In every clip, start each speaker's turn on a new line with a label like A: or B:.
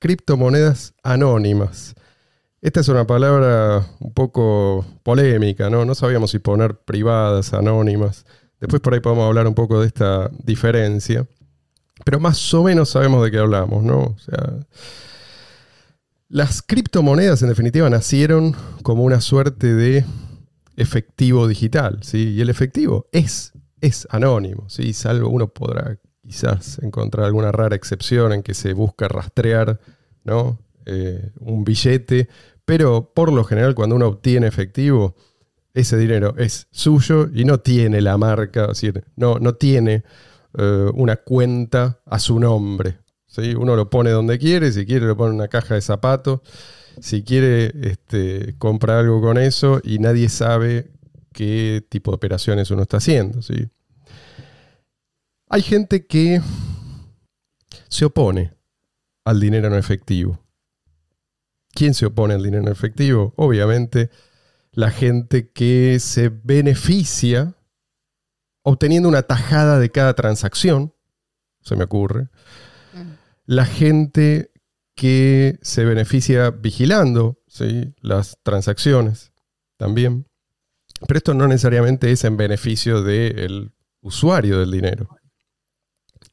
A: criptomonedas anónimas. Esta es una palabra
B: un poco polémica, ¿no? No sabíamos si poner privadas, anónimas. Después por ahí podemos hablar un poco de esta diferencia. Pero más o menos sabemos de qué hablamos, ¿no? sea, las criptomonedas en definitiva nacieron como una suerte de efectivo digital, ¿sí? Y el efectivo es, es anónimo, ¿sí? Salvo uno podrá quizás encontrar alguna rara excepción en que se busca rastrear ¿no? Eh, un billete, pero por lo general cuando uno obtiene efectivo, ese dinero es suyo y no tiene la marca, no, no tiene eh, una cuenta a su nombre. Uno lo pone donde quiere, si quiere lo pone en una caja de zapatos, si quiere este, comprar algo con eso y nadie sabe qué tipo de operaciones uno está haciendo. Hay gente que se opone al dinero no efectivo. ¿Quién se opone al dinero en efectivo? Obviamente la gente que se beneficia obteniendo una tajada de cada transacción, se me ocurre. Mm. La gente que se beneficia vigilando las transacciones también. Pero esto no necesariamente es en beneficio del usuario del dinero.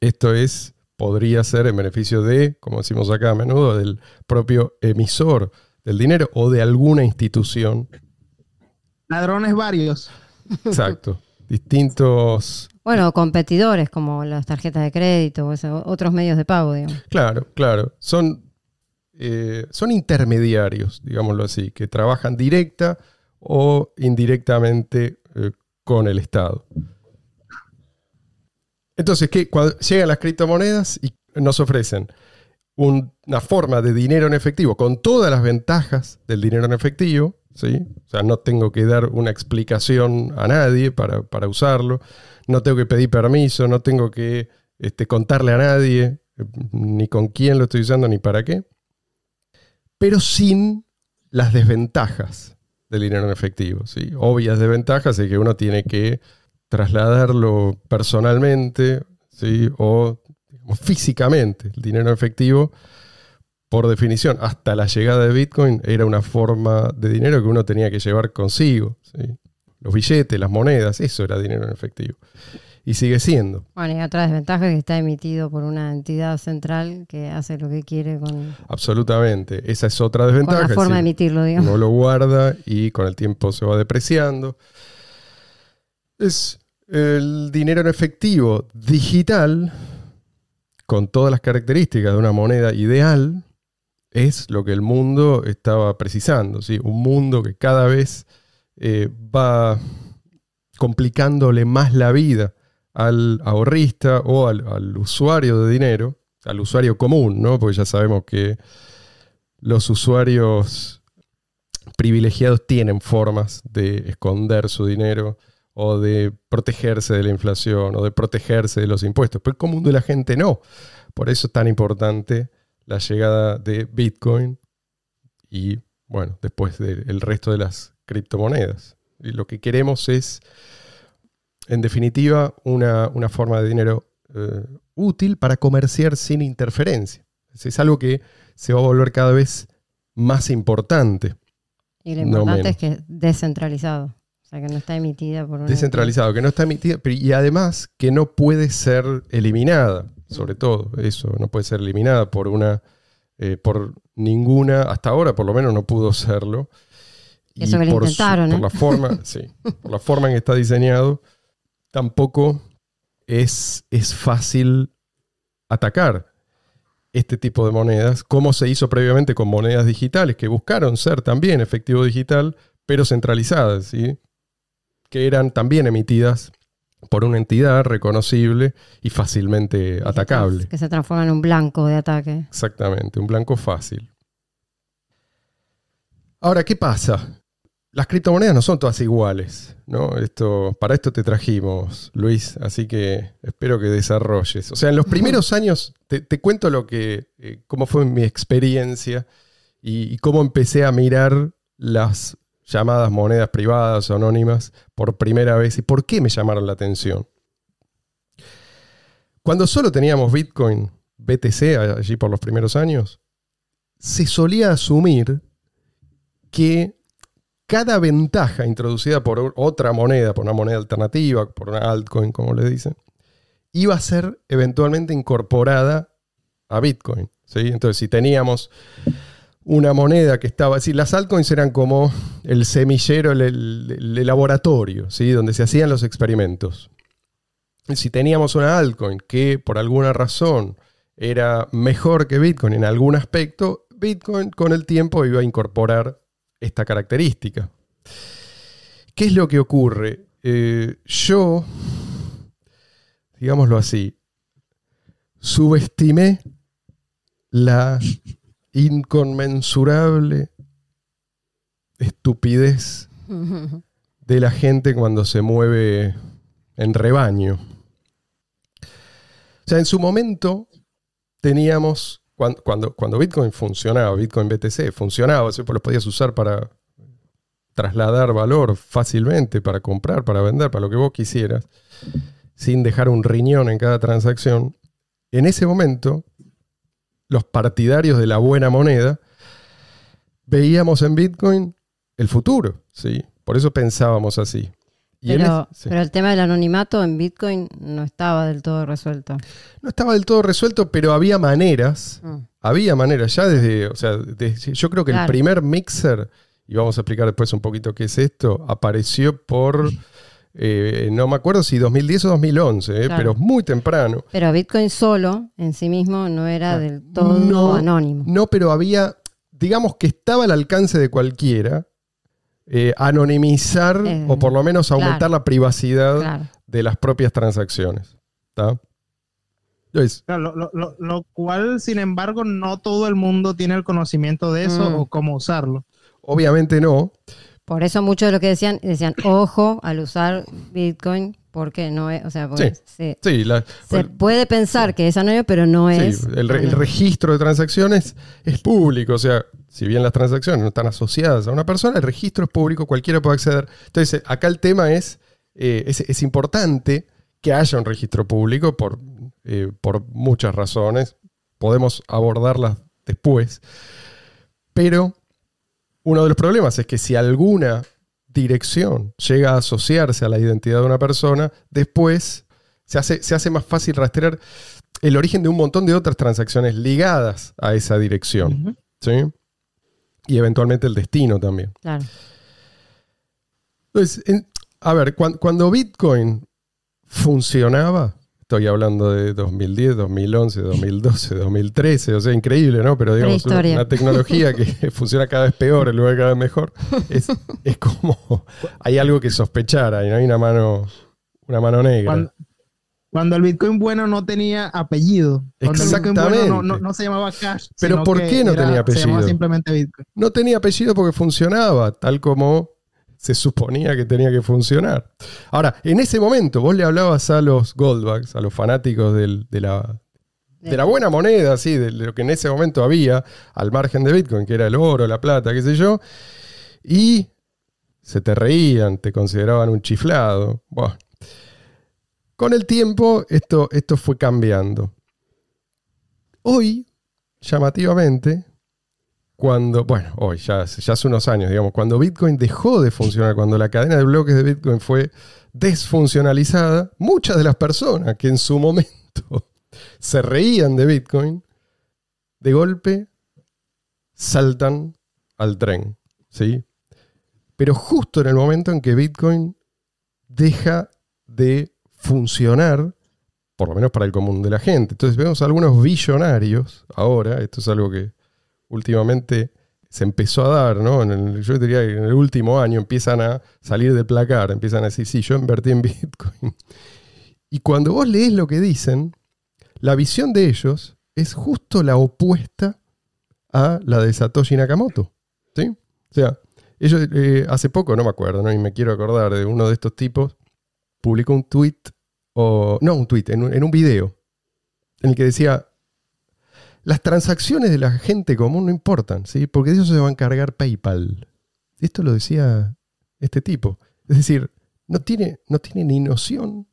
B: Esto es podría ser en beneficio de, como decimos acá a menudo, del propio emisor del dinero o de alguna institución.
C: Ladrones varios.
B: Exacto. Distintos.
A: Bueno, competidores como las tarjetas de crédito, o otros medios de pago, digamos.
B: Claro, claro. Son, eh, son intermediarios, digámoslo así, que trabajan directa o indirectamente eh, con el Estado. Entonces, ¿qué? Cuando llegan las criptomonedas y nos ofrecen una forma de dinero en efectivo con todas las ventajas del dinero en efectivo, ¿sí? O sea, no tengo que dar una explicación a nadie para, usarlo, no tengo que pedir permiso, no tengo que este, contarle a nadie eh, ni con quién lo estoy usando ni para qué, pero sin las desventajas del dinero en efectivo, ¿sí? Obvias desventajas es que uno tiene que trasladarlo personalmente ¿sí? o físicamente, el dinero efectivo, por definición, hasta la llegada de Bitcoin era una forma de dinero que uno tenía que llevar consigo. Los billetes, las monedas, eso era dinero en efectivo. Y sigue siendo.
A: Bueno, y otra desventaja es que está emitido por una entidad central que hace lo que quiere con...
B: Absolutamente, esa es otra desventaja. forma de emitirlo, digamos. No lo guarda y con el tiempo se va depreciando
A: es el
B: dinero en efectivo digital, con todas las características de una moneda ideal, es lo que el mundo estaba precisando. Un mundo que cada vez eh, va complicándole más la vida al ahorrista o al, al, usuario de dinero, al usuario común, ¿no? Porque ya sabemos que los usuarios privilegiados tienen formas de esconder su dinero, o de protegerse de la inflación o de protegerse de los impuestos, pero el común de la gente no. Por eso es tan importante la llegada de Bitcoin y, bueno, después del resto de las criptomonedas. Y lo que queremos es, en definitiva, una, forma de dinero eh, útil para comerciar sin interferencia. Es algo que se va a volver cada vez más importante. Y lo importante es que
A: es descentralizado. O sea, que no está emitida por una... Descentralizado,
B: que no está emitida, y además que no puede ser eliminada, sobre todo eso, no puede ser eliminada por una, eh, por ninguna, hasta ahora por lo menos no pudo serlo.
A: eso que lo por, intentaron, ¿eh? por la forma,
B: sí, la forma en que está diseñado, tampoco es, es fácil atacar este tipo de monedas, como se hizo previamente con monedas digitales, que buscaron ser también efectivo digital, pero centralizadas. ¿sí? que eran también emitidas por una entidad reconocible y fácilmente atacable.
A: Que se transforma en un blanco de ataque.
B: Exactamente, un blanco fácil. Ahora, ¿qué pasa? Las criptomonedas no son todas iguales, ¿no? Esto, para esto te trajimos, Luis, así que espero que desarrolles. O sea, en los primeros años, te, cuento lo que, eh, cómo fue mi experiencia y cómo empecé a mirar las llamadas monedas privadas o anónimas por primera vez y por qué me llamaron la atención. Cuando solo teníamos Bitcoin, BTC, allí por los primeros años, se solía asumir que cada ventaja introducida por otra moneda, por una moneda alternativa, por una altcoin, como le dicen, iba a ser eventualmente incorporada a Bitcoin. ¿sí? Entonces, si teníamos una moneda que estaba, es las altcoins eran como el semillero, el, laboratorio, ¿sí? donde se hacían los experimentos. si teníamos una altcoin que por alguna razón era mejor que Bitcoin en algún aspecto, Bitcoin con el tiempo iba a incorporar esta característica. ¿Qué es lo que ocurre? Eh, yo, digámoslo así, subestimé la inconmensurable estupidez de la gente cuando se mueve en rebaño. O sea, en su momento teníamos, cuando, cuando, Bitcoin funcionaba, Bitcoin BTC funcionaba, ...los pues lo podías usar para trasladar valor fácilmente, para comprar, para vender, para lo que vos quisieras, sin dejar un riñón en cada transacción. En ese momento los partidarios de la buena moneda, veíamos en Bitcoin el futuro, ¿sí? Por eso pensábamos así. pero,
A: el tema del anonimato en Bitcoin no estaba del todo resuelto. No estaba
B: del todo resuelto, pero había maneras. Mm. Había maneras. Ya desde, o sea, yo creo que el primer mixer, y vamos a explicar después un poquito qué es esto, apareció por eh, no me acuerdo si 2010 o 2011, eh, pero muy temprano.
A: Pero Bitcoin solo en sí mismo no era ah, del todo
B: anónimo. No, pero había, digamos que estaba al alcance de cualquiera eh, anonimizar o por lo menos aumentar la privacidad de las propias transacciones.
C: Lo, cual, sin embargo, no todo el mundo tiene el conocimiento de eso mm. o cómo usarlo. Obviamente no.
A: Por eso muchos de lo que decían, decían, ojo al usar Bitcoin, porque no es, o sea, sí, se, pues, puede pensar que es anónimo, pero no es. El, el,
B: registro de transacciones es público, o sea, si bien las transacciones no están asociadas a una persona, el registro es público, cualquiera puede acceder. Entonces, eh, acá el tema eh, es, es, importante que haya un registro público por, eh, por muchas razones, podemos abordarlas después, pero uno de los problemas es que si alguna dirección llega a asociarse a la identidad de una persona, después se hace, se hace más fácil rastrear el origen de un montón de otras transacciones ligadas a esa dirección. Y eventualmente el destino también. a ver, cuando Bitcoin funcionaba, estoy hablando de 2010, 2011, 2012, 2013, o sea, increíble, ¿no? Pero digamos, una, tecnología que funciona cada vez peor en lugar de cada vez mejor, es, como, hay algo que sospechar, hay, ¿no? hay una mano, una mano negra.
C: Cuando, el Bitcoin bueno no tenía apellido, cuando no, se llamaba cash. Pero ¿por qué no tenía apellido?
B: simplemente Bitcoin. No tenía apellido porque funcionaba, tal como se suponía que tenía que funcionar. Ahora, en ese momento, vos le hablabas a los Goldbacks, a los fanáticos de, la, de la buena moneda, sí, de lo que en ese momento había, al margen de Bitcoin, que era el oro, la plata, qué sé yo, y se te reían, te consideraban un chiflado. Con el tiempo, esto, esto fue cambiando. Hoy, llamativamente, cuando, bueno, hoy, ya, hace unos años, digamos, cuando Bitcoin dejó de funcionar, cuando la cadena de bloques de Bitcoin fue desfuncionalizada, muchas de las personas que en su momento se reían de Bitcoin, de golpe saltan al tren, ¿sí? Pero justo en el momento en que Bitcoin deja de funcionar, por lo menos para el común de la gente. Entonces vemos algunos billonarios ahora, esto es algo que últimamente se empezó a dar, ¿no? yo diría que en el último año empiezan a salir de placar, empiezan a decir, sí, yo invertí en Bitcoin. Y cuando vos lees lo que dicen, la visión de ellos es justo la opuesta a la de Satoshi Nakamoto. ¿sí? O sea, ellos eh, hace poco, no me acuerdo, y me quiero acordar de uno de estos tipos, publicó un tweet, o no un tweet, en un video, en el que decía, las transacciones de la gente común no importan, ¿sí? porque de eso se va a encargar PayPal. Esto lo decía este tipo. Es decir, no tiene, no ni noción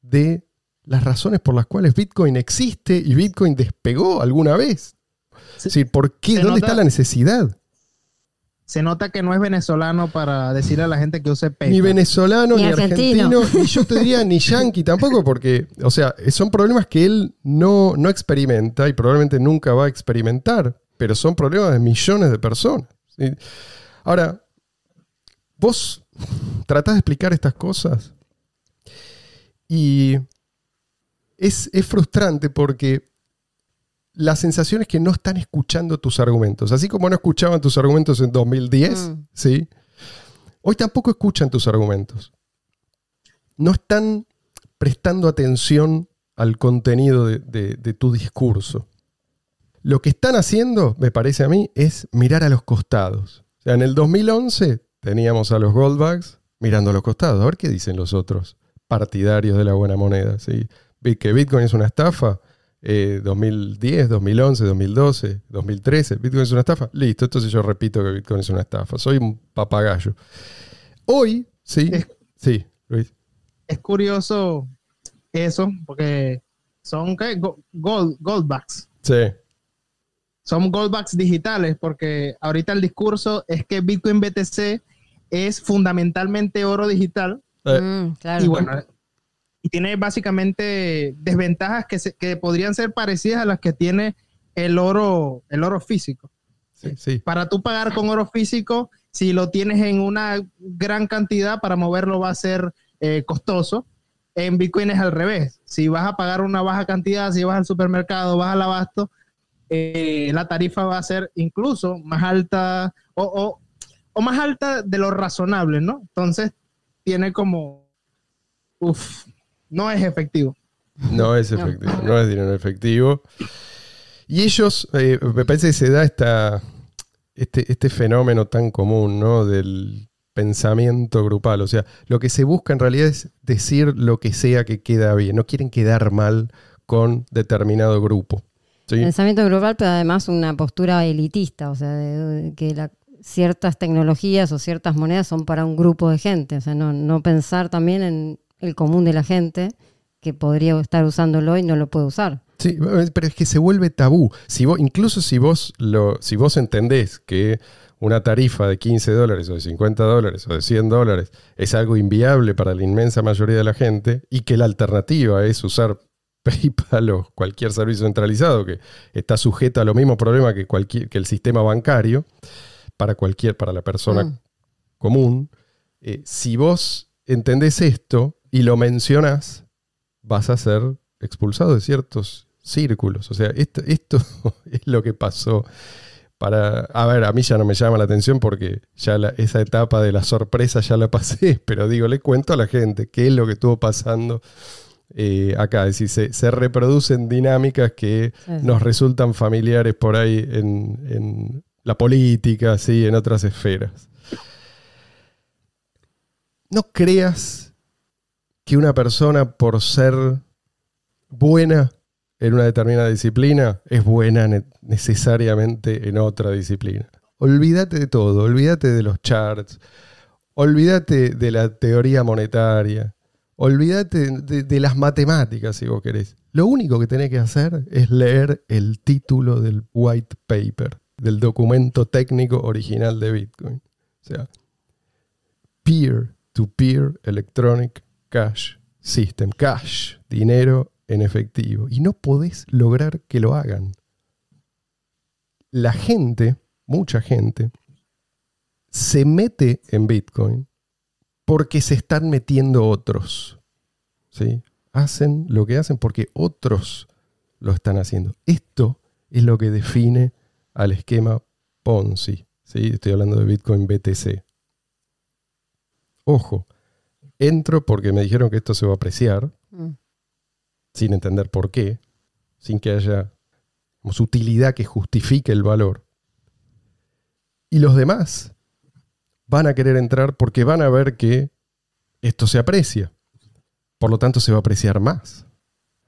B: de las razones por las cuales Bitcoin existe y Bitcoin despegó alguna vez. ¿por qué? ¿Dónde está la necesidad?
C: se nota que no es venezolano para decirle a la gente que use pecho. Ni venezolano, ni, argentino. ni
B: yo te diría ni yanqui tampoco, porque, o sea, son problemas que él no, no experimenta y probablemente nunca va a experimentar, pero son problemas de millones de personas. Ahora, vos tratás de explicar estas cosas y es, es frustrante porque la sensación es que no están escuchando tus argumentos. Así como no escuchaban tus argumentos en 2010, mm. ¿sí? Hoy tampoco escuchan tus argumentos. No están prestando atención al contenido de, tu discurso. Lo que están haciendo, me parece a mí, es mirar a los costados. O sea, en el 2011 teníamos a los Goldbags mirando a los costados. A ver qué dicen los otros partidarios de la buena moneda. ¿sí? Que Bitcoin es una estafa 2010, 2011, 2012, 2013, Bitcoin es una estafa. Listo, entonces yo repito que Bitcoin es una estafa. Soy un papagayo.
C: Hoy, sí,
B: sí, Luis.
C: Es curioso eso, porque son ¿qué? Gold, goldbacks. Sí. Son goldbacks digitales, porque ahorita el discurso es que Bitcoin BTC es fundamentalmente oro digital. Mm, eh, y bueno, y tiene básicamente desventajas que, que podrían ser parecidas a las que tiene el oro, el oro físico. Para tú pagar con oro físico, si lo tienes en una gran cantidad, para moverlo va a ser eh, costoso. En Bitcoin es al revés. Si vas a pagar una baja cantidad, si vas al supermercado, vas al abasto, eh, la tarifa va a ser incluso más alta o, o, más alta de lo razonable, ¿no? Entonces tiene como, uf, no es efectivo.
B: No es efectivo, no, es dinero efectivo. Y ellos, eh, me parece que se da esta, este, este, fenómeno tan común, ¿no? Del pensamiento grupal. O sea, lo que se busca en realidad es decir lo que sea que queda bien. No quieren quedar mal con determinado grupo. Pensamiento
A: grupal, pero además una postura elitista, o sea, que ciertas tecnologías o ciertas monedas son para un grupo de gente. O sea, no pensar también en el común de la gente que podría estar usándolo y no lo puede usar.
B: Sí, eh, pero es que se vuelve tabú. Si vos, incluso si vos, lo, si vos entendés que una tarifa de 15 dólares o de 50 dólares o de 100 dólares es algo inviable para la inmensa mayoría de la gente y que la alternativa es usar PayPal o cualquier servicio centralizado que está sujeto a los mismos problemas que, cualquier, que el sistema bancario para, cualquier, para la persona mm. común, eh, si vos entendés esto, y lo mencionas, vas a ser expulsado de ciertos círculos. O sea, esto, es lo que pasó. Para, a ver, a mí ya no me llama la atención porque ya esa etapa de la sorpresa ya la pasé, pero digo, le cuento a la gente qué es lo que estuvo pasando eh, acá. Es decir, se, reproducen dinámicas que nos resultan familiares por ahí en, la política, ¿sí? en otras esferas. No creas que una persona por ser buena en una determinada disciplina es buena necesariamente en otra disciplina. Olvídate de todo, olvídate de los charts, olvídate de la teoría monetaria, olvídate de, las matemáticas si vos querés. Lo único que tenés que hacer es leer el título del white paper, del documento técnico original de Bitcoin. O sea, peer to -peer electronic Cash System, cash, dinero en efectivo. Y no podés lograr que lo hagan. La gente, mucha gente, se mete en Bitcoin porque se están metiendo otros. ¿sí? Hacen lo que hacen porque otros lo están haciendo. Esto es lo que define al esquema Ponzi. Estoy hablando de Bitcoin BTC. Ojo, entro porque me dijeron que esto se va a apreciar, mm. sin entender por qué, sin que haya utilidad que justifique el valor. Y los demás van a querer entrar porque van a ver que esto se aprecia. Por lo tanto, se va a apreciar más.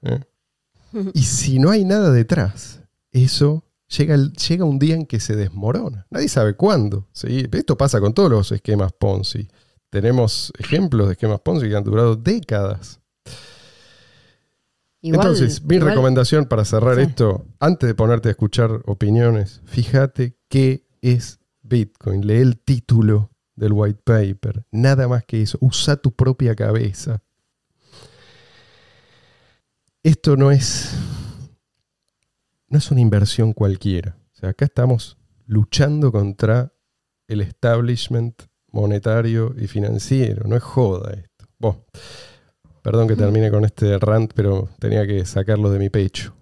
B: ¿Eh? Y si no hay nada detrás, eso llega, llega un día en que se desmorona. Nadie sabe cuándo. Esto pasa con todos los esquemas Ponzi. Tenemos ejemplos de esquemas Ponzi que han durado décadas.
A: Entonces, mi recomendación para cerrar
B: esto, antes de ponerte a escuchar opiniones, fíjate qué es Bitcoin. Lee el título del white paper. Nada más que eso. Usa tu propia cabeza. Esto no es, no es una inversión cualquiera. O sea, acá estamos luchando contra el establishment monetario y financiero. No es joda esto. perdón que termine con este rant, pero tenía que sacarlo de mi pecho.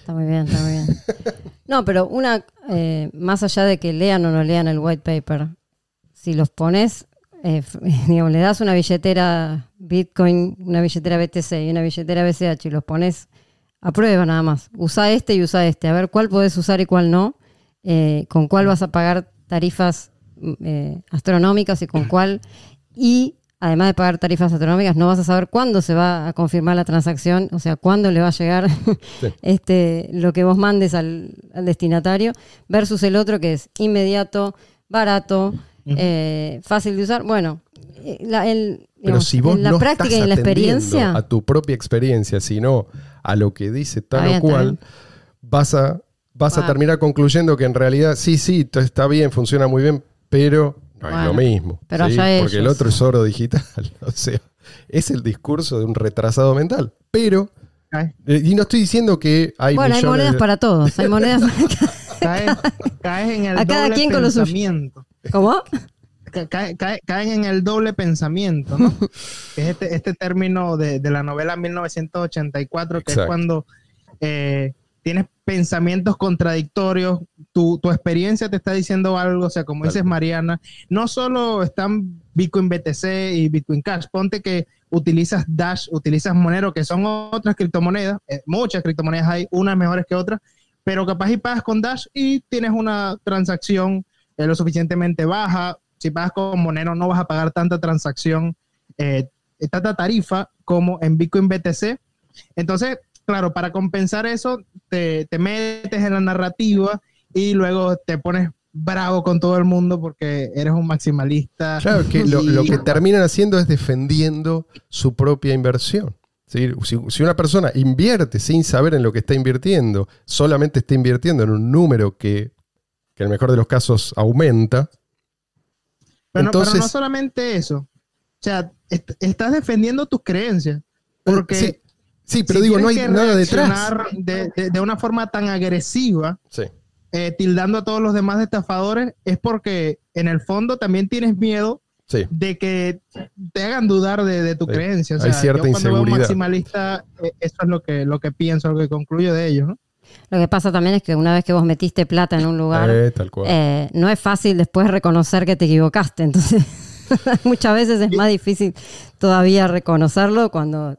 A: Está muy bien, está muy bien. No, pero una, eh, más allá de que lean o no lean el white paper, si los pones, eh, digamos, le das una billetera Bitcoin, una billetera BTC y una billetera BCH y los pones a prueba nada más. Usa este y usa este, a ver cuál podés usar y cuál no, eh, con cuál vas a pagar tarifas eh, astronómicas y con cuál. Y además de pagar tarifas astronómicas, no vas a saber cuándo se va a confirmar la transacción, o sea, cuándo le va a llegar este, lo que vos mandes al, destinatario, versus el otro que es inmediato, barato, eh, fácil de usar. Bueno, eh, el, Pero la práctica y en la experiencia.
B: A tu propia experiencia, sino a lo que dice tal o cual, vas a vas a terminar concluyendo que en realidad sí, sí, está bien, funciona muy bien, pero no es lo mismo.
A: Porque el otro
B: es oro digital. O sea, es el discurso de un retrasado mental. Pero. Eh, y no estoy diciendo que hay. Bueno, hay monedas para
A: todos. Hay monedas. caes,
C: caes, en el doble pensamiento. ¿Cómo? Caen, en el doble pensamiento, ¿no? es este, este, término de, la novela 1984, que es cuando eh, tienes pensamientos contradictorios, tu, experiencia te está diciendo algo, o sea, como dices Mariana, no solo están Bitcoin BTC y Bitcoin Cash, ponte que utilizas Dash, utilizas Monero, que son otras criptomonedas, eh, muchas criptomonedas hay, unas mejores que otras, pero capaz y pagas con Dash y tienes una transacción eh, lo suficientemente baja, si pagas con Monero no vas a pagar tanta transacción, eh, tanta tarifa como en Bitcoin BTC, entonces claro, para compensar eso, te, metes en la narrativa y luego te pones bravo con todo el mundo porque eres un maximalista. Claro, que lo, que
B: terminan haciendo es defendiendo su propia inversión. Si, una persona invierte sin saber en lo que está invirtiendo, solamente está invirtiendo en un número que, en el mejor de los casos aumenta.
C: Pero, no, solamente eso. O sea, estás defendiendo tus creencias. Porque Sí, pero digo, no hay nada detrás. De, de, de, una forma tan agresiva, eh, tildando a todos los demás estafadores, es porque en el fondo también tienes miedo de que te hagan dudar de, tu creencia. hay cierta yo cuando inseguridad. maximalista, eh, eso es lo que, lo que pienso, lo que concluyo de ellos. Lo que pasa también es que una vez que vos
A: metiste plata en un lugar, eh, no es fácil después reconocer que te equivocaste. Entonces, muchas veces es más difícil todavía reconocerlo cuando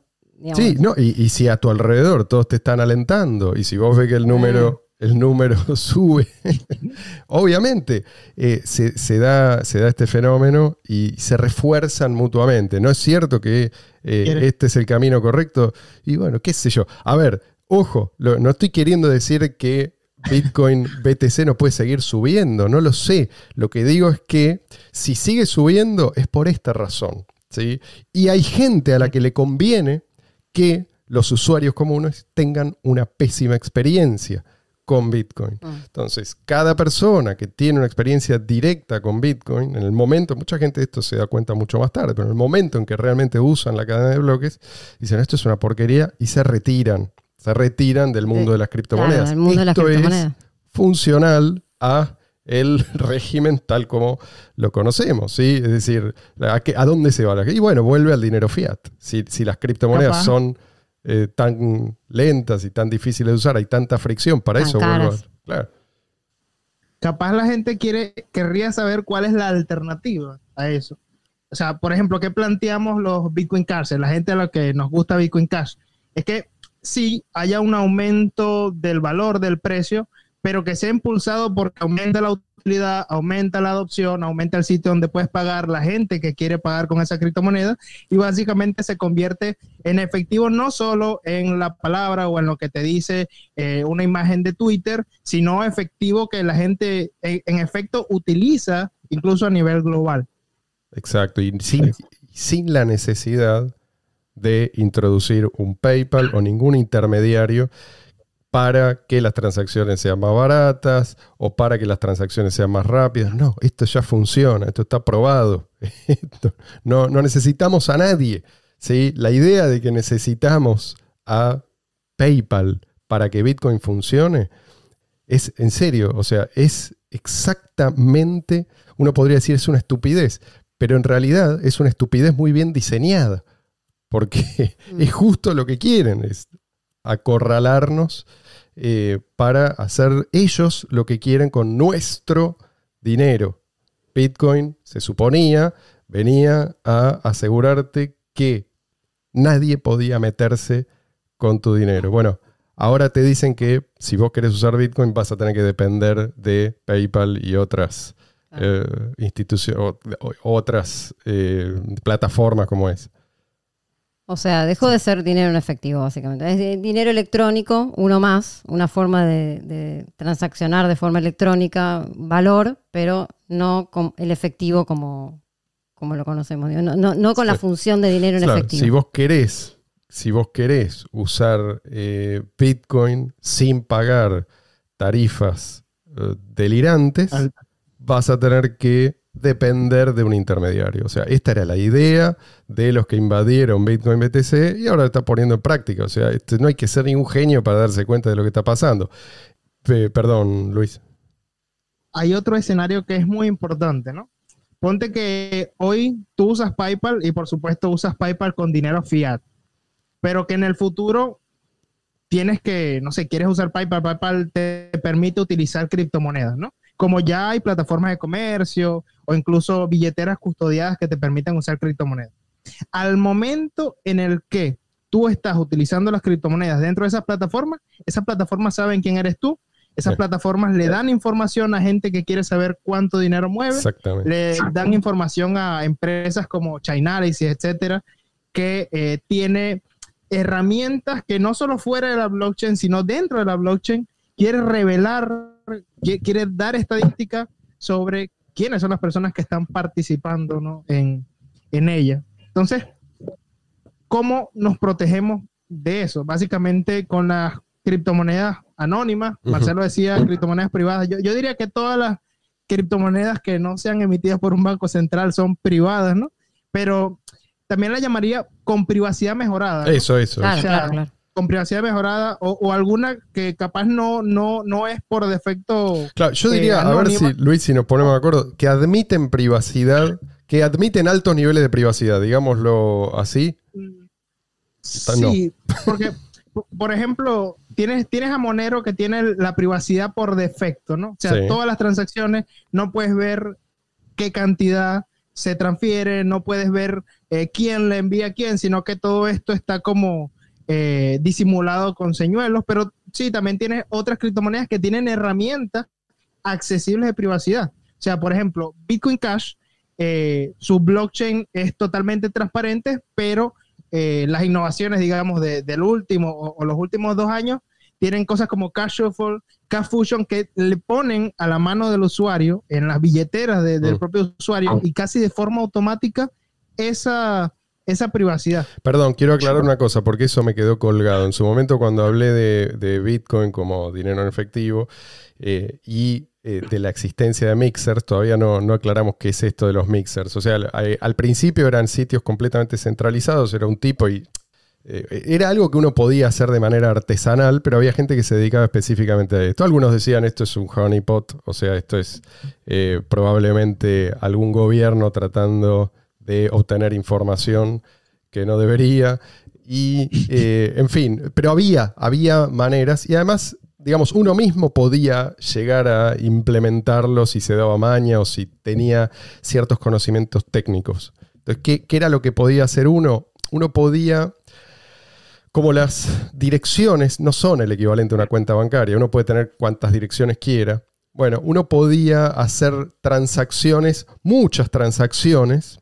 A: Sí,
B: no, y, si a tu alrededor todos te están alentando, y si vos ves que el número, el número sube, obviamente eh, se, da, se da este fenómeno y se refuerzan mutuamente. No es cierto que eh, este es el camino correcto, y bueno, qué sé yo. A ver, ojo, no estoy queriendo decir que Bitcoin BTC no puede seguir subiendo, no lo sé. Lo que digo es que si sigue subiendo es por esta razón. ¿sí? Y hay gente a la que le conviene que los usuarios comunes tengan una pésima experiencia con Bitcoin. Mm. Entonces, cada persona que tiene una experiencia directa con Bitcoin, en el momento, mucha gente de esto se da cuenta mucho más tarde, pero en el momento en que realmente usan la cadena de bloques, dicen esto es una porquería y se retiran, se retiran del mundo de, las criptomonedas. esto es funcional a el régimen tal como lo conocemos, ¿sí? Es decir, ¿a, dónde se va? Y bueno, vuelve al dinero fiat. Si, las criptomonedas son eh, tan lentas y tan difíciles de usar, hay tanta fricción, para eso
C: Capaz la gente quiere, querría saber cuál es la alternativa a eso. O sea, por ejemplo, ¿qué planteamos los Bitcoin Cash? La gente a la que nos gusta Bitcoin Cash. Es que si haya un aumento del valor del precio, pero que sea impulsado porque aumenta la utilidad, aumenta la adopción, aumenta el sitio donde puedes pagar la gente que quiere pagar con esa criptomoneda y básicamente se convierte en efectivo no solo en la palabra o en lo que te dice eh, una imagen de Twitter, sino efectivo que la gente en, efecto utiliza incluso a nivel global.
B: Exacto, y sin, sin la necesidad de introducir un PayPal o ningún intermediario para que las transacciones sean más baratas o para que las transacciones sean más rápidas. No, esto ya funciona, esto está probado. no, no necesitamos a nadie. ¿sí? La idea de que necesitamos a PayPal para que Bitcoin funcione es en serio, o sea, es exactamente, uno podría decir es una estupidez, pero en realidad es una estupidez muy bien diseñada, porque es mm. justo lo que quieren, es acorralarnos eh, para hacer ellos lo que quieren con nuestro dinero. Bitcoin se suponía venía a asegurarte que nadie podía meterse con tu dinero. Bueno, ahora te dicen que si vos querés usar Bitcoin vas a tener que depender de PayPal y otras eh, otras eh, plataformas como es.
A: O sea, dejó de ser dinero en efectivo, básicamente. Es dinero electrónico, uno más, una forma de, transaccionar de forma electrónica valor, pero no con el efectivo como, como lo conocemos. No, no, con la función de dinero en efectivo. Si
B: vos querés, si vos querés usar eh, Bitcoin sin pagar tarifas eh, delirantes, vas a tener que depender de un intermediario. O sea, esta era la idea de los que invadieron Bitcoin BTC y ahora lo está poniendo en práctica. O sea, este, no hay que ser ningún genio para darse cuenta de lo que está pasando. perdón, Luis.
C: Hay otro escenario que es muy importante, ¿no? Ponte que hoy tú usas PayPal y por supuesto usas PayPal con dinero fiat, pero que en el futuro tienes que, no sé, quieres usar PayPal, PayPal te permite utilizar criptomonedas, ¿no? como ya hay plataformas de comercio o incluso billeteras custodiadas que te permitan usar criptomonedas. Al momento en el que tú estás utilizando las criptomonedas dentro de esas plataformas, esas plataformas saben quién eres tú, esas plataformas le dan información a gente que quiere saber cuánto dinero mueve, le dan información a empresas como Chainalysis, etcétera, que eh, tiene herramientas que no solo fuera de la blockchain, sino dentro de la blockchain, quiere revelar quiere dar estadística sobre quiénes son las personas que están participando en, en ella. Entonces, ¿cómo nos protegemos de eso? Básicamente con las criptomonedas anónimas, Marcelo decía criptomonedas privadas, yo, yo diría que todas las criptomonedas que no sean emitidas por un banco central son privadas, ¿no? Pero también la llamaría con privacidad mejorada. Eso, eso. claro, claro privacidad mejorada o, alguna que capaz no, no, no es por defecto. Claro, yo eh, diría, a ver si
B: Luis, si nos ponemos de acuerdo, que admiten privacidad, que admiten altos niveles de privacidad, digámoslo así. Sí,
C: porque, por ejemplo, tienes, tienes a Monero que tiene la privacidad por defecto, ¿no? O sea, todas las transacciones no puedes ver qué cantidad se transfiere, no puedes ver eh, quién le envía a quién, sino que todo esto está como eh, disimulado con señuelos, pero sí, también tiene otras criptomonedas que tienen herramientas accesibles de privacidad. O sea, por ejemplo, Bitcoin Cash, eh, su blockchain es totalmente transparente, pero eh, las innovaciones, digamos, del último o, los últimos dos años, tienen cosas como Cash Shuffle, Cash Fusion, que le ponen a la mano del usuario, en las billeteras del mm. propio usuario, ah. y casi de forma automática, esa esa privacidad. Perdón, quiero aclarar una
B: cosa, porque eso me quedó colgado. En su momento cuando hablé de, Bitcoin como dinero en efectivo eh, y eh, de la existencia de mixers, todavía no, no, aclaramos qué es esto de los mixers. O sea, al, principio eran sitios completamente centralizados, era un tipo y eh, era algo que uno podía hacer de manera artesanal, pero había gente que se dedicaba específicamente a esto. Algunos decían esto es un honeypot, o sea, esto es probablemente algún gobierno tratando de obtener información que no debería. Y, eh, en fin, pero había, había maneras y además, digamos, uno mismo podía llegar a implementarlo si se daba maña o si tenía ciertos conocimientos técnicos. Entonces, ¿qué, qué era lo que podía hacer uno? Uno podía como las direcciones no son el equivalente a una cuenta bancaria, uno puede tener cuantas direcciones quiera. Bueno, uno podía hacer transacciones, muchas transacciones,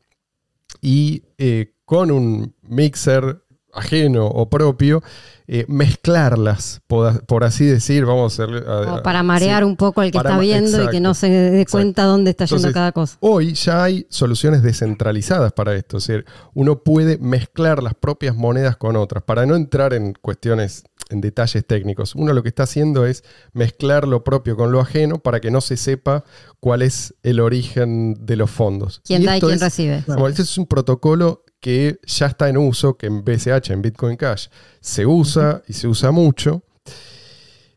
B: y eh, con un mixer ajeno o propio, eh, mezclarlas, por, así decir, vamos a para marear un poco al que está viendo y que
A: no se dé cuenta dónde está yendo cada
B: cosa. Hoy ya hay soluciones descentralizadas para esto, es decir, uno puede mezclar las propias monedas con otras, para no entrar en cuestiones en detalles técnicos. Uno lo que está haciendo es mezclar lo propio con lo ajeno para que no se sepa cuál es el origen de los fondos. ¿Quién da y quién recibe? este es un protocolo que ya está en uso, que en BCH, en Bitcoin Cash, se usa y se usa mucho.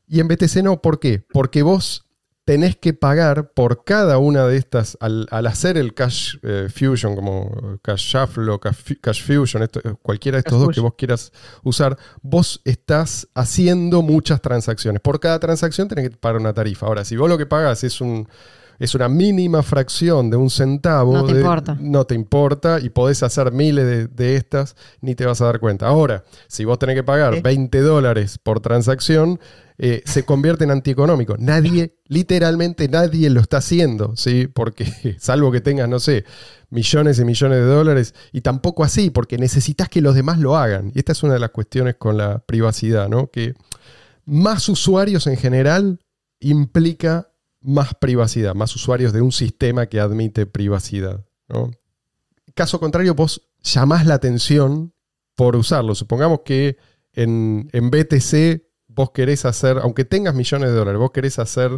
B: Y en BTC no, ¿por qué? Porque vos tenés que pagar por cada una de estas, al, hacer el Cash eh, Fusion, como Cash Shuffle Cash, cash Fusion, eh, cualquiera de estos dos que vos quieras usar, vos estás haciendo muchas transacciones. Por cada transacción tenés que pagar una tarifa. Ahora, si vos lo que pagas es un es una mínima fracción de un centavo. No te importa. No te importa y podés hacer miles de, estas, ni te vas a dar cuenta. Ahora, si vos tenés que pagar 20 dólares por transacción, eh, se convierte en antieconómico. Nadie, literalmente nadie lo está haciendo, ¿sí? Porque salvo que tengas, no sé, millones y millones de dólares, y tampoco así, porque necesitas que los demás lo hagan. Y esta es una de las cuestiones con la privacidad, ¿no? Que más usuarios en general implica más privacidad, más usuarios de un sistema que admite privacidad, Caso contrario, vos llamás la atención por usarlo. Supongamos que en, en BTC vos querés hacer, aunque tengas millones de dólares, vos querés hacer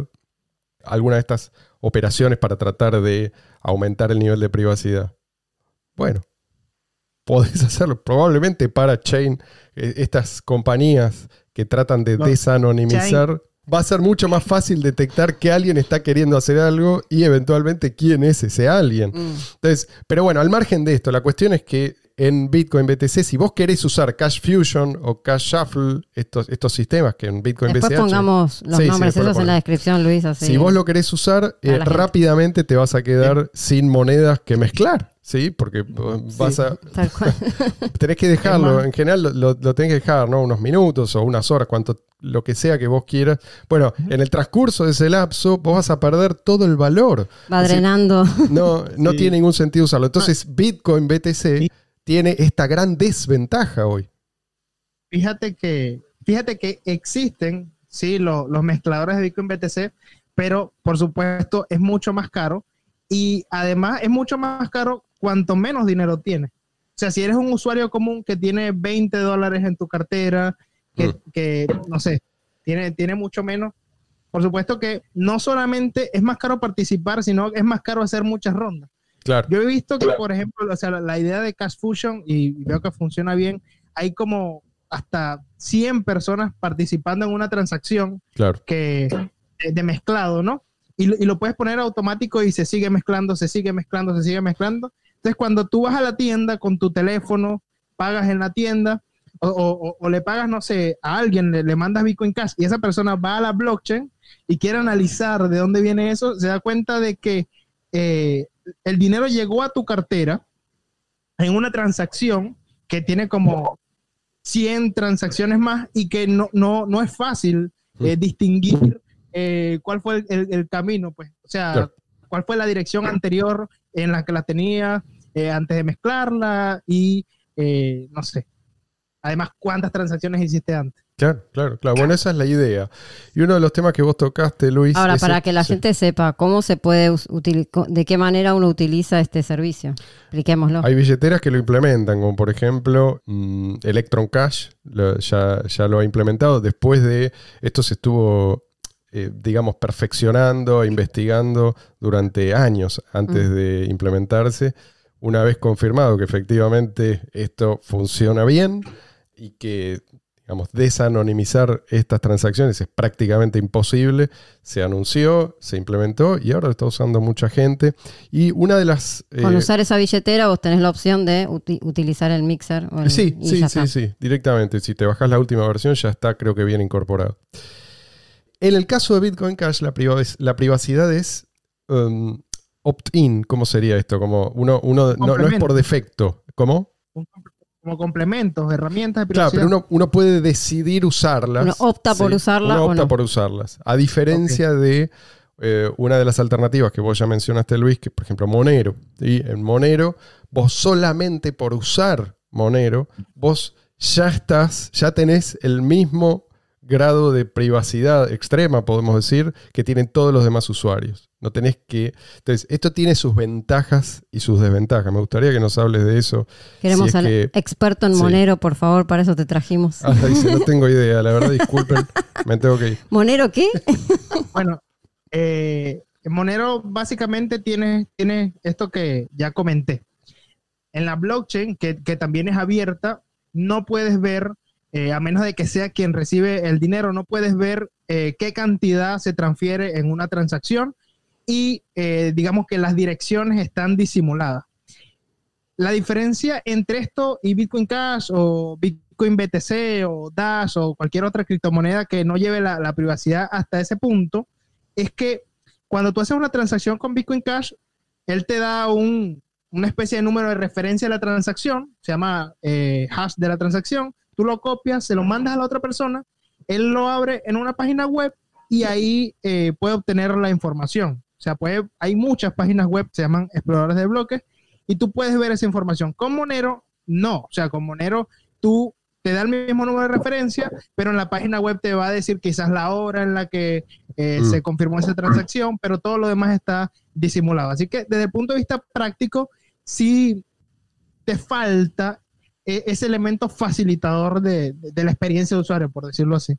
B: alguna de estas operaciones para tratar de aumentar el nivel de privacidad. Bueno, podés hacerlo probablemente para Chain, eh, estas compañías que tratan de desanonimizar. Va a ser mucho más fácil detectar que alguien está queriendo hacer algo y eventualmente quién es ese alguien. Mm. Entonces, pero bueno, al margen de esto, la cuestión es que en Bitcoin BTC. Si vos querés usar Cash Fusion o Cash Shuffle, estos, estos sistemas que en Bitcoin después pongamos los nombres en la
A: descripción, Luis. si vos
B: lo querés usar, eh, rápidamente te vas a quedar sin monedas que mezclar. ¿sí? Porque vas a... Tal cual. tenés que dejarlo, en general lo, tenés que dejar, ¿no? Unos minutos o unas horas, cuanto lo que sea que vos quieras. Bueno, en el transcurso de ese lapso vos vas a perder todo el valor. Va drenando. No, no tiene ningún sentido usarlo. Entonces, ah. Bitcoin BTC tiene esta gran desventaja hoy?
C: Fíjate que, fíjate que existen, sí, los mezcladores de Bitcoin BTC, pero por supuesto es mucho más caro y además es mucho más caro cuanto menos dinero tienes. O sea, si eres un usuario común que tiene 20 dólares en tu cartera, mm. que, no sé, tiene, tiene mucho menos, por supuesto que no solamente es más caro participar, sino es más caro hacer muchas rondas. Claro. Yo he visto que, por ejemplo, la, idea de Cash Fusion, y veo que funciona bien, hay como hasta 100 personas participando en una transacción que, eh, de mezclado, ¿no? Y lo, puedes poner automático y se sigue mezclando, se sigue mezclando, se sigue mezclando. Entonces, cuando tú vas a la tienda con tu teléfono, pagas en la tienda, o, o, le pagas, no sé, a alguien, le, le, mandas Bitcoin Cash y esa persona va a la blockchain y quiere analizar de dónde viene eso, se da cuenta de que eh, el dinero llegó a tu cartera en una transacción que tiene como 100 transacciones más y que no, es fácil eh, distinguir eh, cuál fue el, camino, pues, o sea, cuál fue la dirección anterior en la que la tenía eh, antes de mezclarla y no sé. Además, cuántas transacciones hiciste antes.
B: Claro, claro, claro. Bueno, esa es la idea. Y uno de los temas que vos tocaste, Luis. Ahora, para que la
A: gente sepa cómo se puede de qué manera uno utiliza este servicio. Expliquémoslo. Hay
B: billeteras que lo implementan, como por ejemplo mm, Electron Cash, ya, lo ha implementado. Después de esto se estuvo eh, digamos, perfeccionando, investigando durante años antes mm. de implementarse, una vez confirmado que efectivamente esto funciona bien y que Digamos, desanonimizar estas transacciones es prácticamente imposible. Se anunció, se implementó y ahora lo está usando mucha gente. Y una de las... Eh, Con usar
A: esa billetera vos tenés la opción de utilizar el mixer. sí, sí, sí,
B: sí, directamente. Si te bajás la última versión ya está, creo que bien incorporado. En el caso de Bitcoin Cash, la, privacidad es em, opt-in. ¿Cómo sería esto? Como uno, no es por defecto. ¿Cómo?
C: como complementos, herramientas de privacidad. Claro, pero uno, puede
B: decidir usarlas. Uno opta por usarlas. opta por usarlas. A diferencia de eh, una de las alternativas que vos ya mencionaste, Luis, que por ejemplo Monero. En Monero, vos solamente por usar Monero, vos ya estás, ya tenés el mismo grado de privacidad extrema, podemos decir, que tienen todos los demás usuarios. No tenés que. Entonces, esto tiene sus ventajas y sus desventajas. Me gustaría que nos hables de eso. Queremos
A: experto en Monero, por favor, para eso te trajimos. Ah,
B: no tengo idea, la verdad, disculpen, me tengo que ir.
C: ¿Monero qué? bueno, eh, Monero básicamente tiene, tiene esto que ya comenté. En la blockchain, que, también es abierta, no puedes ver, eh, a menos de que sea quien recibe el dinero, no puedes ver eh, qué cantidad se transfiere en una transacción y eh, digamos que las direcciones están disimuladas. La diferencia entre esto y Bitcoin Cash o Bitcoin BTC o Dash o cualquier otra criptomoneda que no lleve la, privacidad hasta ese punto es que cuando tú haces una transacción con Bitcoin Cash, él te da un, una especie de número de referencia de la transacción, se llama eh, hash de la transacción, tú lo copias, se lo mandas a la otra persona, él lo abre en una página web y ahí eh, puede obtener la información. O sea, puede, hay muchas páginas web que se llaman exploradores de bloques y tú puedes ver esa información. Con Monero, no. O sea, con Monero tú te da el mismo número de referencia, pero en la página web te va a decir quizás la hora en la que eh, mm. se confirmó esa transacción, pero todo lo demás está disimulado. Así que desde el punto de vista práctico, sí te falta e-, ese elemento facilitador de la experiencia de usuario, por decirlo así.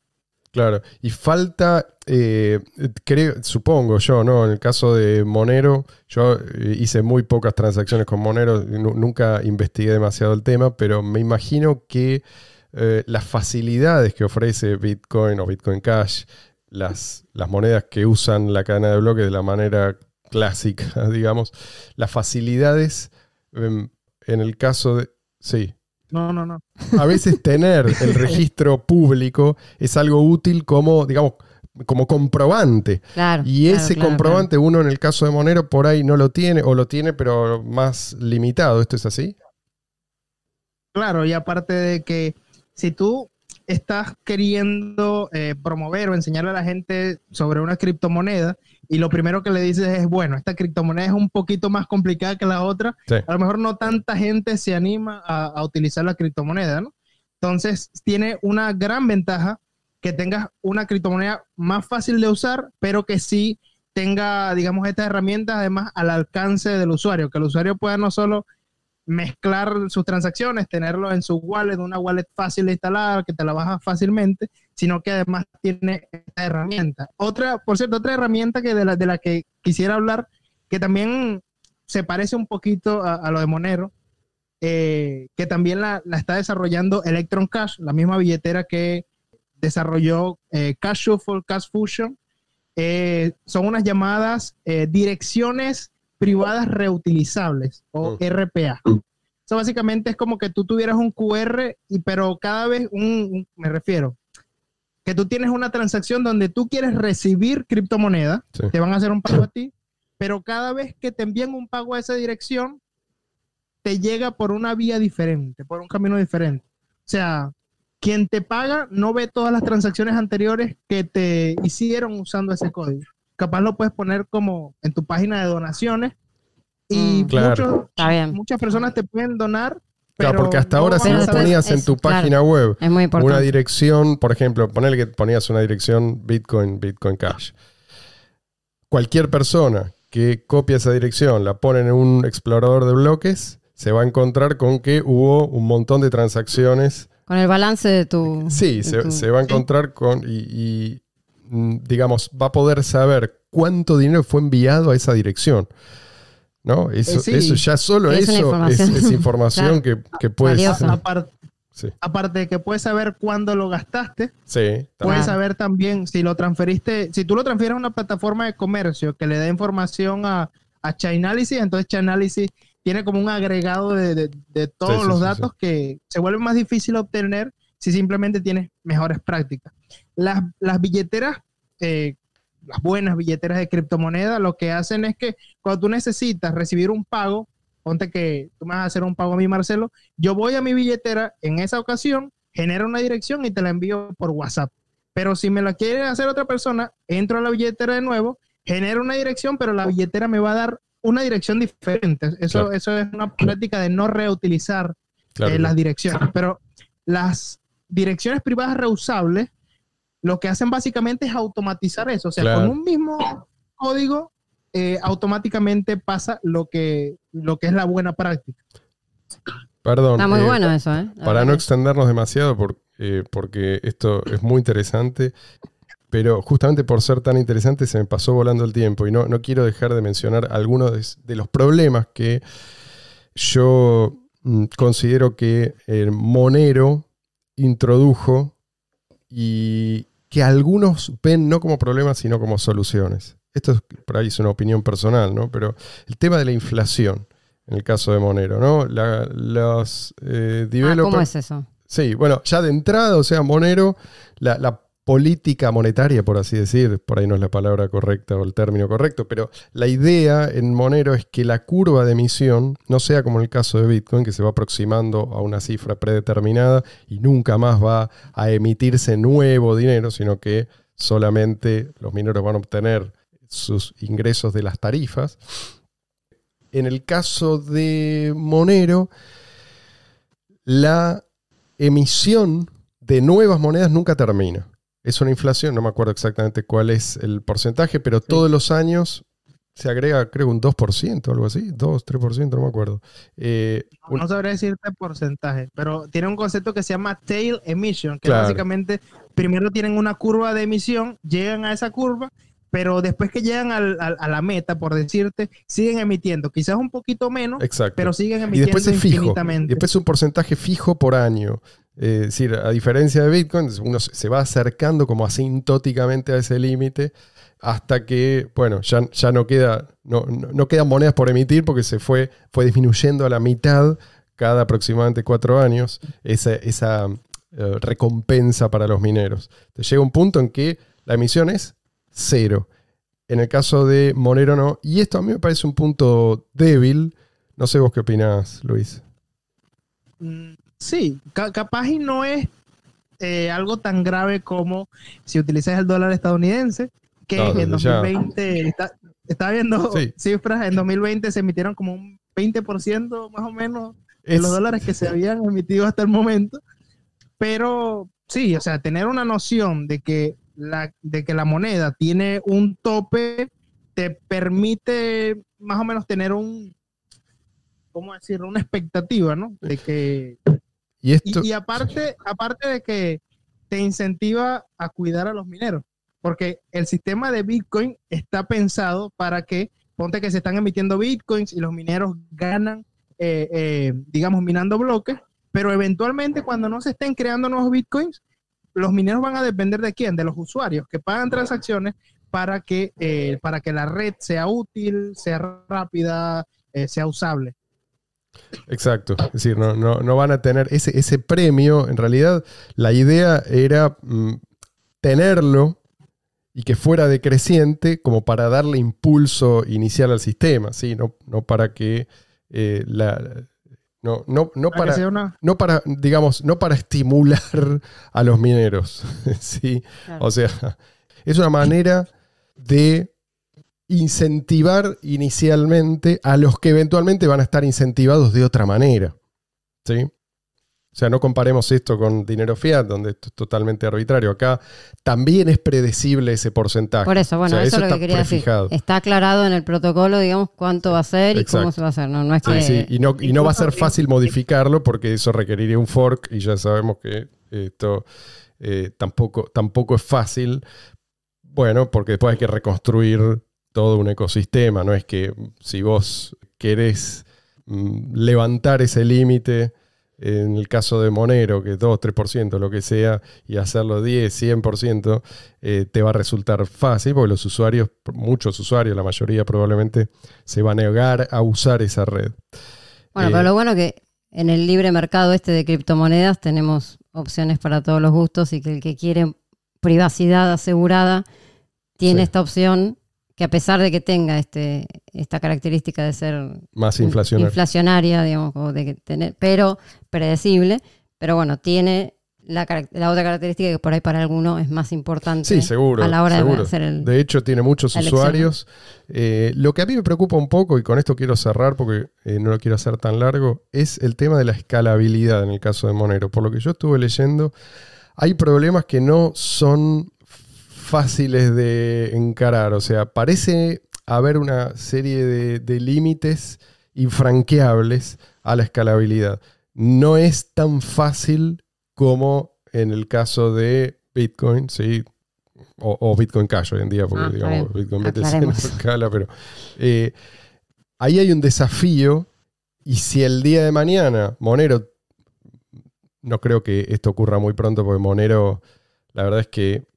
B: Claro, y falta, eh, creo, supongo yo, ¿no? En el caso de Monero, yo eh, hice muy pocas transacciones con Monero, nunca investigué demasiado el tema, pero me imagino que eh, las facilidades que ofrece Bitcoin o Bitcoin Cash, las, las monedas que usan la cadena de bloques de la manera clásica, digamos, las facilidades, em, en el caso de... Sí.
C: No, no, no. A veces tener el registro
B: público es algo útil como, digamos, como comprobante.
C: y ese comprobante
B: uno en el caso de Monero por ahí no lo tiene o lo tiene pero más limitado. ¿Esto es así?
C: Claro, y aparte de que si tú estás queriendo eh, promover o enseñarle a la gente sobre una criptomoneda y lo primero que le dices es, bueno, esta criptomoneda es un poquito más complicada que la otra, a lo mejor no tanta gente se anima a, a utilizar la criptomoneda, ¿no? Entonces, tiene una gran ventaja que tengas una criptomoneda más fácil de usar, pero que sí tenga, digamos, estas herramientas además al alcance del usuario, que el usuario pueda no solo mezclar sus transacciones, tenerlo en su wallet, una wallet fácil de instalar, que te la baja fácilmente, sino que además tiene esta herramienta. Otra, por cierto, otra herramienta que de la, que quisiera hablar, que también se parece un poquito a, lo de Monero, eh, que también la, está desarrollando Electron Cash, la misma billetera que desarrolló eh, Cash Shuffle, Cash Fusion. Eh, son unas llamadas direcciones privadas reutilizables o mm. RPA. Eso mm. básicamente es como que tú tuvieras un QR, y, pero cada vez un, me refiero, que tú tienes una transacción donde tú quieres recibir criptomoneda, te van a hacer un pago a ti, pero cada vez que te envían un pago a esa dirección, te llega por una vía diferente, por un camino diferente. O sea, quien te paga no ve todas las transacciones anteriores que te hicieron usando ese código capaz lo puedes poner como en tu página de donaciones y mm, muchas personas te pueden donar. claro, porque hasta ahora si vos ponías en tu página web una
B: dirección, por ejemplo, ponele que ponías una dirección Bitcoin, Bitcoin Cash. Cualquier persona que copia esa dirección, la pone en un explorador de bloques, se va a encontrar con que hubo un montón de transacciones.
A: Con el balance de tu... Sí, se, va
B: a encontrar con... y Mm, digamos, va a poder saber cuánto dinero fue enviado a esa dirección. ¿No? Eso, eh, ya solo eso Es, información que, que puedes. Aparte,
C: aparte, de que puedes saber cuándo lo gastaste,
B: sí, puedes saber
C: también si lo transferiste, si tú lo transfieres a una plataforma de comercio que le da información a, a Chainalysis, entonces Chainalysis tiene como un agregado de, todos los datos que se vuelve más difícil obtener si simplemente tienes mejores prácticas. Las, las billeteras eh, las buenas billeteras de criptomonedas lo que hacen es que cuando tú necesitas recibir un pago, ponte que tú me vas a hacer un pago a mí, Marcelo, yo voy a mi billetera en esa ocasión, genero una dirección y te la envío por WhatsApp. Pero si me la quiere hacer otra persona, entro a la billetera de nuevo, genero una dirección, pero la billetera me va a dar una dirección diferente. Eso, eso es una práctica de no reutilizar eh, las direcciones. Pero las direcciones privadas reusables lo que hacen básicamente es automatizar eso. O sea, con un mismo código eh, automáticamente pasa lo que, lo que es la buena práctica.
B: Perdón. Está muy eh, bueno eso, ¿eh? para no extendernos demasiado, por, eh, porque esto es muy interesante, pero justamente por ser tan interesante se me pasó volando el tiempo y no, no quiero dejar de mencionar algunos de, los problemas que yo mm, considero que el Monero introdujo y, que algunos ven no como problemas, sino como soluciones. Esto es, por ahí es una opinión personal, ¿no? Pero el tema de la inflación, en el caso de Monero, ¿no? los eh, ah, ¿Cómo es eso? Sí, bueno, ya de entrada, o sea, Monero, la política monetaria, por así decir, por ahí no es la palabra correcta o el término correcto, pero la idea en Monero es que la curva de emisión no sea como en el caso de Bitcoin, que se va aproximando a una cifra predeterminada y nunca más va a emitirse nuevo dinero, sino que solamente los mineros van a obtener sus ingresos de las tarifas. En el caso de Monero, la emisión de nuevas monedas nunca termina es una inflación, no me acuerdo exactamente cuál es el porcentaje, pero todos los años se agrega, creo, un 2% algo así, 2, 3%, no me acuerdo. Eh,
C: no, sabré decirte porcentaje, pero tiene un concepto que se llama tail emission, que básicamente primero tienen una curva de emisión, llegan a esa curva, pero después que llegan a, la meta, por decirte, siguen emitiendo, quizás un poquito menos, pero siguen emitiendo y fijo, Y después
B: es un porcentaje fijo por año. Eh, es decir, a diferencia de Bitcoin, uno se va acercando como asintóticamente a ese límite hasta que, bueno, ya, ya no, queda, no, no, quedan monedas por emitir porque se fue, fue disminuyendo a la mitad cada aproximadamente cuatro años esa, esa eh, recompensa para los mineros. te llega un punto en que la emisión es cero. En el caso de Monero no. Y esto a mí me parece un punto débil. No sé vos qué opinás, Luis.
C: Mm, Sí, capaz y no es eh, algo tan grave como si utilizas el dólar estadounidense, que en 2020, está, está viendo cifras, en 2020 se emitieron como un 20% más o menos de los dólares que se habían emitido hasta el momento. Pero sí, o sea, tener una noción de que la, de que la moneda tiene un tope te permite más o menos tener un, ¿cómo decirlo? Una expectativa, ¿no? De que y, esto... y, aparte, aparte de que te incentiva a cuidar a los mineros, porque el sistema de Bitcoin está pensado para que, ponte que se están emitiendo Bitcoins y los mineros ganan, eh, eh, digamos, minando bloques, pero eventualmente cuando no se estén creando nuevos Bitcoins, los mineros van a depender de quién, de los usuarios que pagan transacciones para que, eh, para que la red sea útil, sea rápida, sea usable.
B: Exacto, es decir, no, no, van a tener ese, ese, premio. En realidad, la idea era mm, tenerlo y que fuera decreciente como para darle impulso inicial al sistema, ¿sí? no, para que eh, la, no, no, no, para, no para, digamos, no para estimular a los mineros. ¿sí? O sea, es una manera de incentivar inicialmente a los que eventualmente van a estar incentivados de otra manera. ¿Sí? O sea, no comparemos esto con dinero fiat, donde esto es totalmente arbitrario. Acá también es predecible ese porcentaje. Por eso, bueno, eso, es lo que quería decir.
A: Está aclarado en el protocolo, digamos, cuánto va a ser y cómo se va a hacer. No, Y, no, va a ser fácil
B: modificarlo porque eso requeriría un fork y ya sabemos que esto eh, tampoco, tampoco es fácil. Bueno, porque después hay que reconstruir todo un ecosistema, no es que si vos querés mm, levantar ese límite, en el caso de Monero, que 2, 3%, lo que sea, y hacerlo 10, 100%, eh, te va a resultar fácil, porque los usuarios, muchos usuarios, la mayoría probablemente, se va a negar a usar esa red. Bueno, eh, pero lo bueno
A: que en el libre mercado este de criptomonedas tenemos opciones para todos los gustos y que el que quiere privacidad asegurada tiene esta opción que a pesar de que tenga este, esta característica de ser más inflacionaria, inflacionaria digamos, de tener, pero predecible, pero bueno, tiene la, otra característica que por ahí para alguno es más importante sí, seguro, a la hora de hacer el. De
B: hecho, tiene muchos usuarios. Eh, lo que a mí me preocupa un poco, y con esto quiero cerrar porque eh, no lo quiero hacer tan largo, es el tema de la escalabilidad en el caso de Monero. Por lo que yo estuve leyendo, hay problemas que no son fáciles de encarar. O sea, parece haber una serie de, límites infranqueables a la escalabilidad. No es tan fácil como en el caso de Bitcoin, ¿sí? O, Bitcoin Cash hoy en día, porque ah, digamos, Bitcoin BTC no escala, pero eh, ahí hay un desafío y si el día de mañana Monero, no creo que esto ocurra muy pronto porque Monero, la verdad es que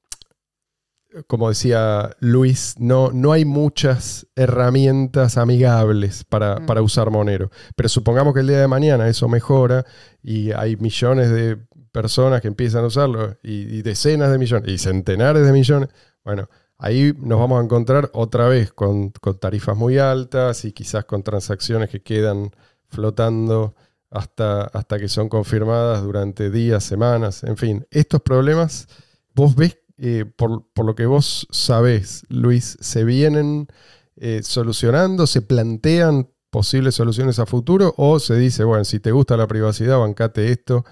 B: como decía Luis, no, no hay muchas herramientas amigables mm. para, usar Monero. Pero supongamos que el día de mañana eso mejora y hay millones de personas que empiezan a usarlo y, decenas de millones y centenares de millones. Bueno, ahí nos vamos a encontrar otra vez con, tarifas muy altas y quizás con transacciones que quedan flotando hasta, hasta que son confirmadas durante días, semanas, en fin. Estos problemas, vos ves eh, por, lo que vos sabés, Luis, se vienen eh, solucionando, se plantean posibles soluciones a futuro o se dice, bueno, si te gusta la privacidad, bancate esto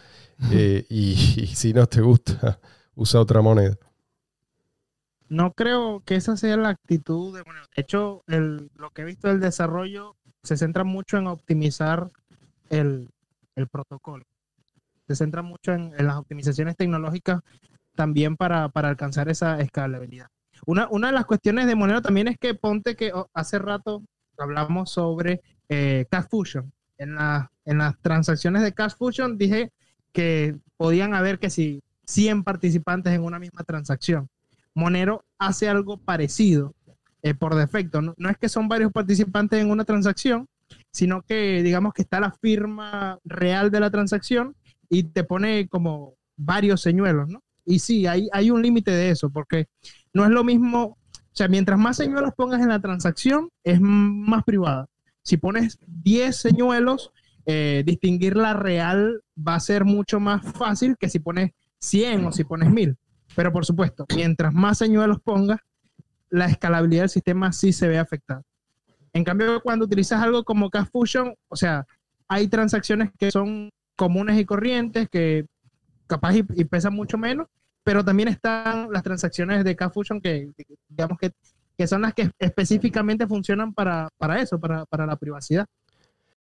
B: eh, y, si no te gusta, usa otra moneda.
C: No creo que esa sea la actitud. De, hecho, lo que he visto del desarrollo se centra mucho en optimizar el, protocolo. Se centra mucho en las optimizaciones tecnológicas también para, alcanzar esa escalabilidad. Una, una, de las cuestiones de Monero también es que ponte que oh, hace rato hablamos sobre eh, Cash Fusion. En, la, en las transacciones de Cash Fusion dije que podían haber que si 100 participantes en una misma transacción. Monero hace algo parecido eh, por defecto. no, es que son varios participantes en una transacción, sino que digamos que está la firma real de la transacción y te pone como varios señuelos, ¿no? Y sí, hay, hay un límite de eso, porque no es lo mismo, o sea, mientras más señuelos pongas en la transacción, es más privada. Si pones 10 señuelos, eh, distinguir la real va a ser mucho más fácil que si pones 100 o si pones 1000. Pero por supuesto, mientras más señuelos pongas, la escalabilidad del sistema sí se ve afectada. En cambio, cuando utilizas algo como Cash Fusion, o sea, hay transacciones que son comunes y corrientes, que capaz y, pesa mucho menos, pero también están las transacciones de k que, digamos que, son las que específicamente funcionan para, para eso, para la privacidad.